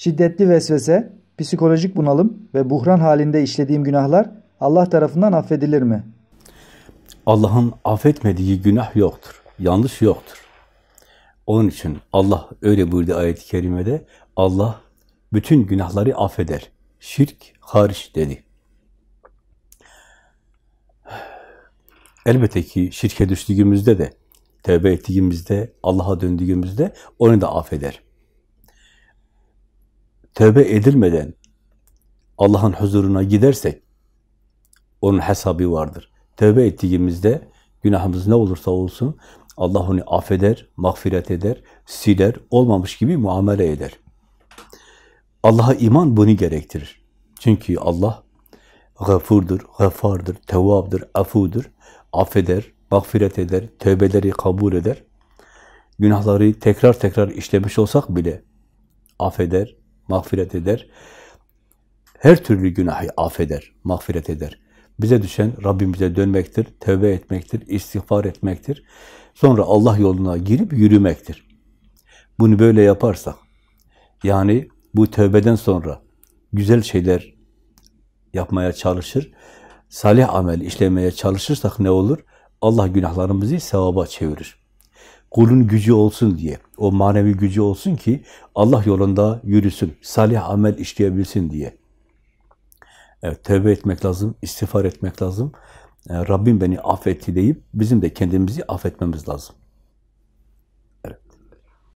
Şiddetli vesvese, psikolojik bunalım ve buhran halinde işlediğim günahlar Allah tarafından affedilir mi? Allah'ın affetmediği günah yoktur. Yanlış yoktur. Onun için Allah öyle buyurdu ayet-i kerimede. Allah bütün günahları affeder. Şirk hariç dedi. Elbette ki şirke düştüğümüzde de, tövbe ettiğimizde, Allah'a döndüğümüzde onu da affeder tövbe edilmeden Allah'ın huzuruna gidersek onun hesabı vardır. Tövbe ettiğimizde günahımız ne olursa olsun Allah onu affeder, mağfiret eder, siler, olmamış gibi muamele eder. Allah'a iman bunu gerektirir. Çünkü Allah gafurdur, gafardır, tevabdır, afudur, affeder, mağfiret eder, tövbeleri kabul eder. Günahları tekrar tekrar işlemiş olsak bile affeder, mağfiret eder. Her türlü günahı affeder, mağfiret eder. Bize düşen Rabbimize dönmektir, tövbe etmektir, istiğfar etmektir. Sonra Allah yoluna girip yürümektir. Bunu böyle yaparsak, yani bu tövbeden sonra güzel şeyler yapmaya çalışır, salih amel işlemeye çalışırsak ne olur? Allah günahlarımızı sevaba çevirir kulun gücü olsun diye, o manevi gücü olsun ki Allah yolunda yürüsün, salih amel işleyebilsin diye. Evet, tövbe etmek lazım, istiğfar etmek lazım. Ee, Rabbim beni affetti deyip bizim de kendimizi affetmemiz lazım.